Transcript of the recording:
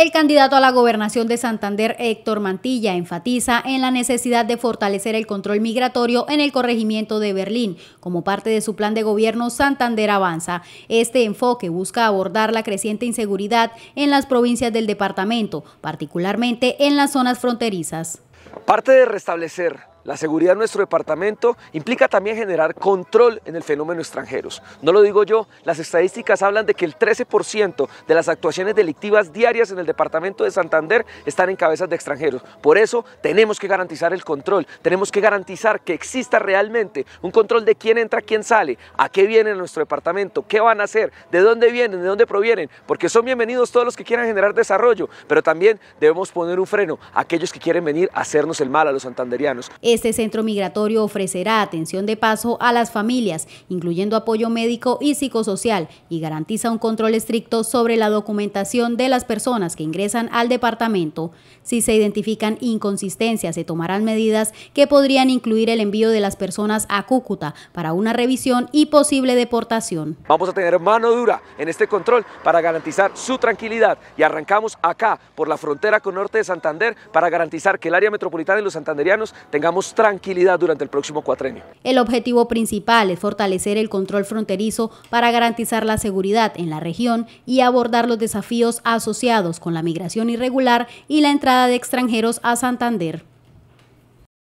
El candidato a la gobernación de Santander, Héctor Mantilla, enfatiza en la necesidad de fortalecer el control migratorio en el corregimiento de Berlín. Como parte de su plan de gobierno, Santander avanza. Este enfoque busca abordar la creciente inseguridad en las provincias del departamento, particularmente en las zonas fronterizas. Parte de restablecer la seguridad de nuestro departamento implica también generar control en el fenómeno extranjeros. No lo digo yo, las estadísticas hablan de que el 13% de las actuaciones delictivas diarias en el departamento de Santander están en cabezas de extranjeros. Por eso tenemos que garantizar el control, tenemos que garantizar que exista realmente un control de quién entra, quién sale, a qué viene nuestro departamento, qué van a hacer, de dónde vienen, de dónde provienen, porque son bienvenidos todos los que quieran generar desarrollo, pero también debemos poner un freno a aquellos que quieren venir a hacernos el mal a los santanderianos. Este centro migratorio ofrecerá atención de paso a las familias, incluyendo apoyo médico y psicosocial, y garantiza un control estricto sobre la documentación de las personas que ingresan al departamento. Si se identifican inconsistencias, se tomarán medidas que podrían incluir el envío de las personas a Cúcuta para una revisión y posible deportación. Vamos a tener mano dura en este control para garantizar su tranquilidad y arrancamos acá por la frontera con Norte de Santander para garantizar que el área metropolitana y los santanderianos tengamos tranquilidad durante el próximo cuatrenio. El objetivo principal es fortalecer el control fronterizo para garantizar la seguridad en la región y abordar los desafíos asociados con la migración irregular y la entrada de extranjeros a Santander.